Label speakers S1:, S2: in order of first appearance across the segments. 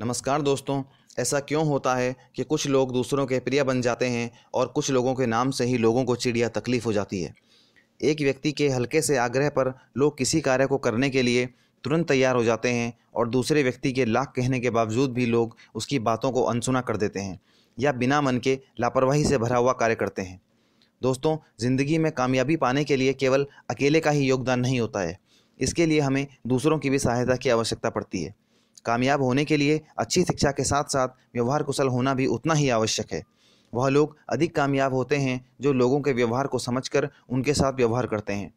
S1: नमस्कार दोस्तों ऐसा क्यों होता है कि कुछ लोग दूसरों के प्रिय बन जाते हैं और कुछ लोगों के नाम से ही लोगों को चिड़िया तकलीफ हो जाती है एक व्यक्ति के हल्के से आग्रह पर लोग किसी कार्य को करने के लिए तुरंत तैयार हो जाते हैं और दूसरे व्यक्ति के लाख कहने के बावजूद भी लोग उसकी बातों को अनसुना कर देते हैं या बिना मन के लापरवाही से भरा हुआ कार्य करते हैं दोस्तों ज़िंदगी में कामयाबी पाने के लिए केवल अकेले का ही योगदान नहीं होता है इसके लिए हमें दूसरों की भी सहायता की आवश्यकता पड़ती है कामयाब होने के लिए अच्छी शिक्षा के साथ साथ व्यवहार कुशल होना भी उतना ही आवश्यक है वह लोग अधिक कामयाब होते हैं जो लोगों के व्यवहार को समझकर उनके साथ व्यवहार करते हैं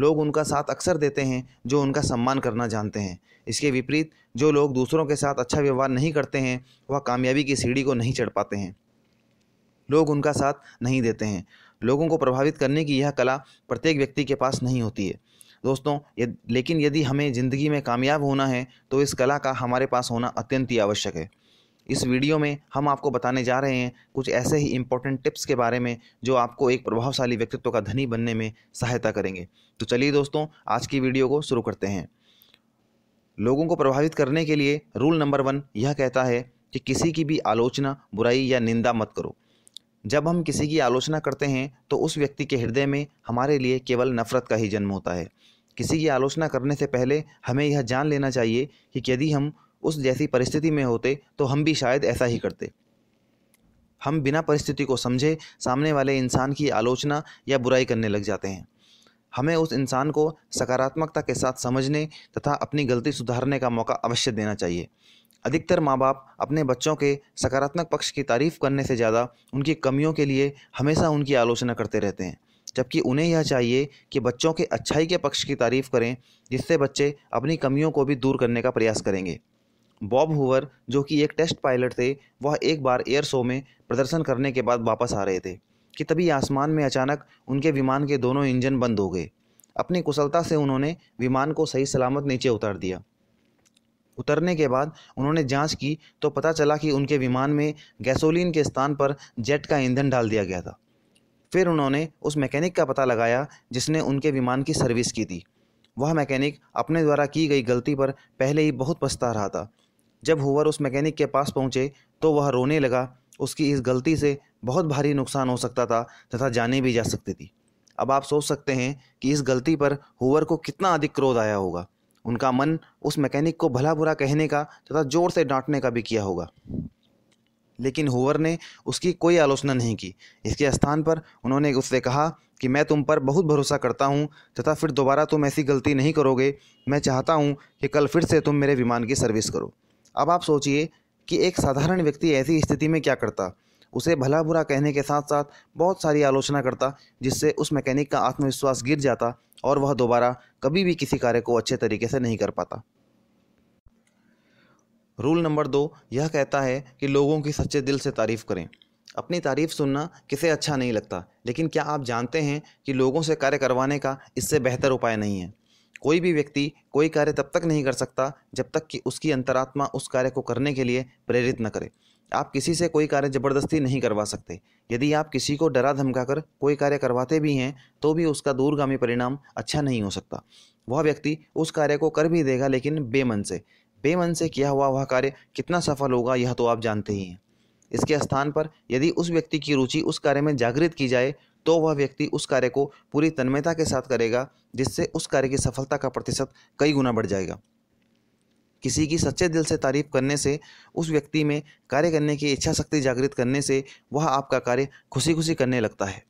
S1: लोग उनका साथ अक्सर देते हैं जो उनका सम्मान करना जानते हैं इसके विपरीत जो लोग दूसरों के साथ अच्छा व्यवहार नहीं करते हैं वह कामयाबी की सीढ़ी को नहीं चढ़ पाते हैं लोग उनका साथ नहीं देते हैं लोगों को प्रभावित करने की यह कला प्रत्येक व्यक्ति के पास नहीं होती है दोस्तों ये लेकिन यदि हमें ज़िंदगी में कामयाब होना है तो इस कला का हमारे पास होना अत्यंत ही आवश्यक है इस वीडियो में हम आपको बताने जा रहे हैं कुछ ऐसे ही इंपॉर्टेंट टिप्स के बारे में जो आपको एक प्रभावशाली व्यक्तित्व का धनी बनने में सहायता करेंगे तो चलिए दोस्तों आज की वीडियो को शुरू करते हैं लोगों को प्रभावित करने के लिए रूल नंबर वन यह कहता है कि किसी की भी आलोचना बुराई या निंदा मत करो जब हम किसी की आलोचना करते हैं तो उस व्यक्ति के हृदय में हमारे लिए केवल नफरत का ही जन्म होता है किसी की आलोचना करने से पहले हमें यह जान लेना चाहिए कि यदि हम उस जैसी परिस्थिति में होते तो हम भी शायद ऐसा ही करते हम बिना परिस्थिति को समझे सामने वाले इंसान की आलोचना या बुराई करने लग जाते हैं हमें उस इंसान को सकारात्मकता के साथ समझने तथा अपनी गलती सुधारने का मौका अवश्य देना चाहिए अधिकतर माँ बाप अपने बच्चों के सकारात्मक पक्ष की तारीफ करने से ज़्यादा उनकी कमियों के लिए हमेशा उनकी आलोचना करते रहते हैं जबकि उन्हें यह चाहिए कि बच्चों के अच्छाई के पक्ष की तारीफ करें जिससे बच्चे अपनी कमियों को भी दूर करने का प्रयास करेंगे बॉब हुवर जो कि एक टेस्ट पायलट थे वह एक बार एयर शो में प्रदर्शन करने के बाद वापस आ रहे थे कि तभी आसमान में अचानक उनके विमान के दोनों इंजन बंद हो गए अपनी कुशलता से उन्होंने विमान को सही सलामत नीचे उतार दिया उतरने के बाद उन्होंने जांच की तो पता चला कि उनके विमान में गैसोलीन के स्थान पर जेट का ईंधन डाल दिया गया था फिर उन्होंने उस मैकेनिक का पता लगाया जिसने उनके विमान की सर्विस की थी वह मैकेनिक अपने द्वारा की गई गलती पर पहले ही बहुत पछता रहा था जब हुवर उस मैकेनिक के पास पहुँचे तो वह रोने लगा उसकी इस गलती से बहुत भारी नुकसान हो सकता था तथा जाने भी जा सकती थी अब आप सोच सकते हैं कि इस गलती पर हुवर को कितना अधिक क्रोध आया होगा उनका मन उस मैकेनिक को भला बुरा कहने का तथा ज़ोर से डांटने का भी किया होगा लेकिन हुवर ने उसकी कोई आलोचना नहीं की इसके स्थान पर उन्होंने उससे कहा कि मैं तुम पर बहुत भरोसा करता हूँ तथा फिर दोबारा तुम ऐसी गलती नहीं करोगे मैं चाहता हूँ कि कल फिर से तुम मेरे विमान की सर्विस करो अब आप सोचिए कि एक साधारण व्यक्ति ऐसी स्थिति में क्या करता उसे भला बुरा कहने के साथ साथ बहुत सारी आलोचना करता जिससे उस मैकेनिक का आत्मविश्वास गिर जाता और वह दोबारा कभी भी किसी कार्य को अच्छे तरीके से नहीं कर पाता रूल नंबर दो यह कहता है कि लोगों की सच्चे दिल से तारीफ़ करें अपनी तारीफ़ सुनना किसे अच्छा नहीं लगता लेकिन क्या आप जानते हैं कि लोगों से कार्य करवाने का इससे बेहतर उपाय नहीं है कोई भी व्यक्ति कोई कार्य तब तक नहीं कर सकता जब तक कि उसकी अंतरात्मा उस कार्य को करने के लिए प्रेरित न करे आप किसी से कोई कार्य ज़बरदस्ती नहीं करवा सकते यदि आप किसी को डरा धमका कर कोई कार्य करवाते भी हैं तो भी उसका दूरगामी परिणाम अच्छा नहीं हो सकता वह व्यक्ति उस कार्य को कर भी देगा लेकिन बेमन से बेमन से किया हुआ वह कार्य कितना सफल होगा यह तो आप जानते ही हैं इसके स्थान पर यदि उस व्यक्ति की रुचि उस कार्य में जागृत की जाए तो वह व्यक्ति उस कार्य को पूरी तन्मयता के साथ करेगा जिससे उस कार्य की सफलता का प्रतिशत कई गुना बढ़ जाएगा किसी की सच्चे दिल से तारीफ करने से उस व्यक्ति में कार्य करने की इच्छा शक्ति जागृत करने से वह आपका कार्य खुशी खुशी करने लगता है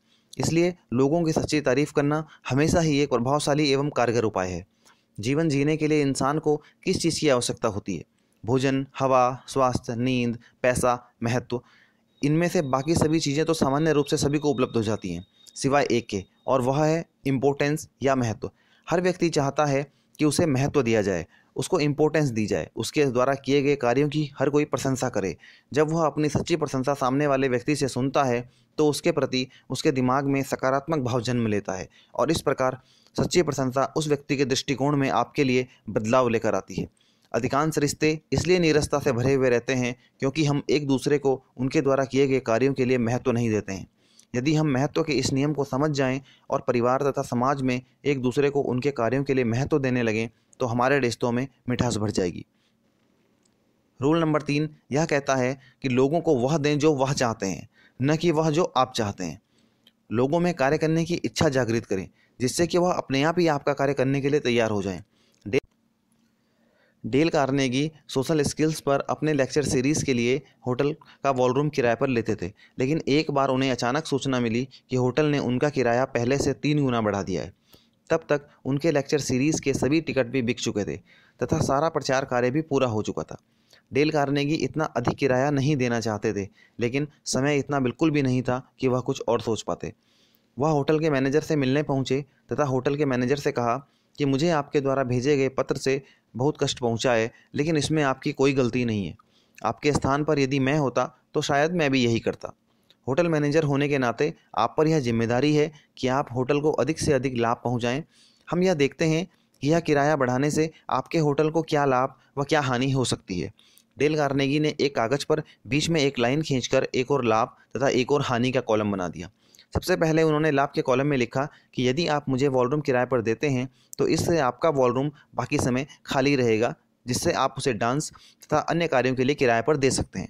S1: इसलिए लोगों की सच्ची तारीफ करना हमेशा ही एक प्रभावशाली एवं कारगर उपाय है जीवन जीने के लिए इंसान को किस चीज़ की आवश्यकता होती है भोजन हवा स्वास्थ्य नींद पैसा महत्व इनमें से बाकी सभी चीज़ें तो सामान्य रूप से सभी को उपलब्ध हो जाती हैं सिवाय एक के और वह है इम्पोर्टेंस या महत्व हर व्यक्ति चाहता है कि उसे महत्व दिया जाए उसको इम्पोर्टेंस दी जाए उसके द्वारा किए गए कार्यों की हर कोई प्रशंसा करे जब वह अपनी सच्ची प्रशंसा सामने वाले व्यक्ति से सुनता है तो उसके प्रति उसके दिमाग में सकारात्मक भाव जन्म लेता है और इस प्रकार सच्ची प्रशंसा उस व्यक्ति के दृष्टिकोण में आपके लिए बदलाव लेकर आती है अधिकांश रिश्ते इसलिए निरस्ता से भरे हुए रहते हैं क्योंकि हम एक दूसरे को उनके द्वारा किए गए कार्यों के लिए महत्व नहीं देते हैं यदि हम महत्व के इस नियम को समझ जाएं और परिवार तथा समाज में एक दूसरे को उनके कार्यों के लिए महत्व देने लगें तो हमारे रिश्तों में मिठास भर जाएगी रूल नंबर तीन यह कहता है कि लोगों को वह दें जो वह चाहते हैं न कि वह जो आप चाहते हैं लोगों में कार्य करने की इच्छा जागृत करें जिससे कि वह अपने आप ही आपका कार्य करने के लिए तैयार हो जाए डेल कार्नेगी सोशल स्किल्स पर अपने लेक्चर सीरीज़ के लिए होटल का वॉलरूम किराए पर लेते थे लेकिन एक बार उन्हें अचानक सूचना मिली कि होटल ने उनका किराया पहले से तीन गुना बढ़ा दिया है तब तक उनके लेक्चर सीरीज़ के सभी टिकट भी बिक चुके थे तथा सारा प्रचार कार्य भी पूरा हो चुका था डेल कार्नेगी इतना अधिक किराया नहीं देना चाहते थे लेकिन समय इतना बिल्कुल भी नहीं था कि वह कुछ और सोच पाते वह होटल के मैनेजर से मिलने पहुंचे तथा होटल के मैनेजर से कहा कि मुझे आपके द्वारा भेजे गए पत्र से बहुत कष्ट पहुंचा है लेकिन इसमें आपकी कोई गलती नहीं है आपके स्थान पर यदि मैं होता तो शायद मैं भी यही करता होटल मैनेजर होने के नाते आप पर यह जिम्मेदारी है कि आप होटल को अधिक से अधिक लाभ पहुँचाएँ हम यह देखते हैं कि यह किराया बढ़ाने से आपके होटल को क्या लाभ व क्या हानि हो सकती है डेल कार्नेगी ने एक कागज़ पर बीच में एक लाइन खींचकर एक और लाभ तथा एक और हानि का कॉलम बना दिया सबसे पहले उन्होंने लाभ के कॉलम में लिखा कि यदि आप मुझे वॉलरूम किराए पर देते हैं तो इससे आपका वॉलरूम बाकी समय खाली रहेगा जिससे आप उसे डांस तथा अन्य कार्यों के लिए किराए पर दे सकते हैं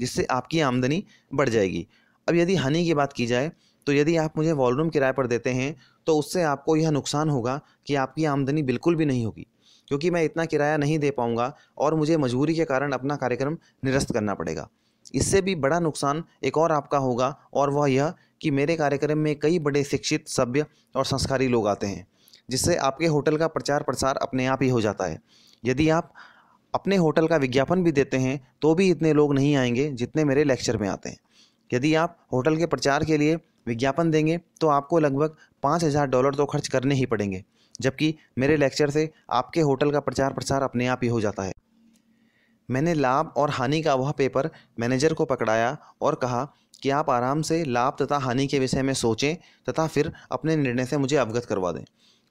S1: जिससे आपकी आमदनी बढ़ जाएगी अब यदि हानि की बात की जाए तो यदि आप मुझे वॉलरूम किराए पर देते हैं तो उससे आपको यह नुकसान होगा कि आपकी आमदनी बिल्कुल भी नहीं होगी क्योंकि मैं इतना किराया नहीं दे पाऊँगा और मुझे मजबूरी के कारण अपना कार्यक्रम निरस्त करना पड़ेगा इससे भी बड़ा नुकसान एक और आपका होगा और वह यह कि मेरे कार्यक्रम में कई बड़े शिक्षित सभ्य और संस्कारी लोग आते हैं जिससे आपके होटल का प्रचार प्रसार अपने आप ही हो जाता है यदि आप अपने होटल का विज्ञापन भी देते हैं तो भी इतने लोग नहीं आएंगे जितने मेरे लेक्चर में आते हैं यदि आप होटल के प्रचार के लिए विज्ञापन देंगे तो आपको लगभग पाँच हज़ार डॉलर तो खर्च करने ही पड़ेंगे जबकि मेरे लेक्चर से आपके होटल का प्रचार प्रसार अपने आप ही हो जाता है मैंने लाभ और हानि का वह पेपर मैनेजर को पकड़ाया और कहा कि आप आराम से लाभ तथा हानि के विषय में सोचें तथा फिर अपने निर्णय से मुझे अवगत करवा दें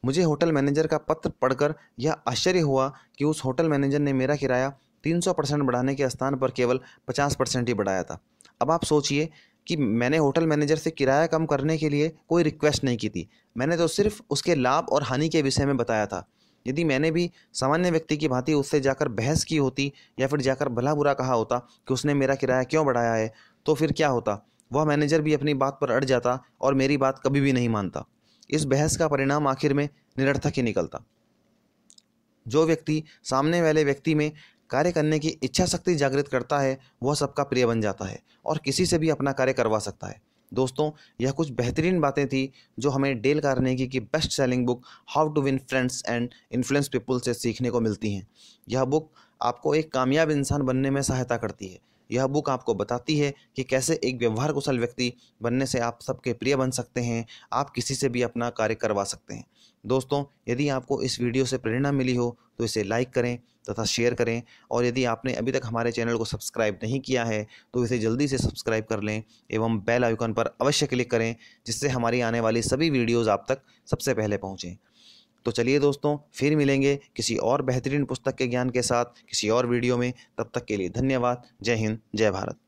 S1: मुझे होटल मैनेजर का पत्र पढ़कर यह आश्चर्य हुआ कि उस होटल मैनेजर ने मेरा किराया 300 परसेंट बढ़ाने के स्थान पर केवल 50 परसेंट ही बढ़ाया था अब आप सोचिए कि मैंने होटल मैनेजर से किराया कम करने के लिए कोई रिक्वेस्ट नहीं की थी मैंने तो सिर्फ उसके लाभ और हानि के विषय में बताया था यदि मैंने भी सामान्य व्यक्ति की भांति उससे जाकर बहस की होती या फिर जाकर भला बुरा कहा होता कि उसने मेरा किराया क्यों बढ़ाया है तो फिर क्या होता वह मैनेजर भी अपनी बात पर अड़ जाता और मेरी बात कभी भी नहीं मानता इस बहस का परिणाम आखिर में निरर्थक ही निकलता जो व्यक्ति सामने वाले व्यक्ति में कार्य करने की इच्छा शक्ति जागृत करता है वह सबका प्रिय बन जाता है और किसी से भी अपना कार्य करवा सकता है दोस्तों यह कुछ बेहतरीन बातें थी जो हमें डेल कार्नेगी की best selling book how to win friends and influence people से सीखने को मिलती हैं यह बुक आपको एक कामयाब इंसान बनने में सहायता करती है यह बुक आपको बताती है कि कैसे एक व्यवहार कुशल व्यक्ति बनने से आप सबके प्रिय बन सकते हैं आप किसी से भी अपना कार्य करवा सकते हैं दोस्तों यदि आपको इस वीडियो से प्रेरणा मिली हो तो इसे लाइक करें तथा शेयर करें और यदि आपने अभी तक हमारे चैनल को सब्सक्राइब नहीं किया है तो इसे जल्दी से सब्सक्राइब कर लें एवं बेल आइकन पर अवश्य क्लिक करें जिससे हमारी आने वाली सभी वीडियोज़ आप तक सबसे पहले पहुँचें तो चलिए दोस्तों फिर मिलेंगे किसी और बेहतरीन पुस्तक के ज्ञान के साथ किसी और वीडियो में तब तक के लिए धन्यवाद जय हिंद जय भारत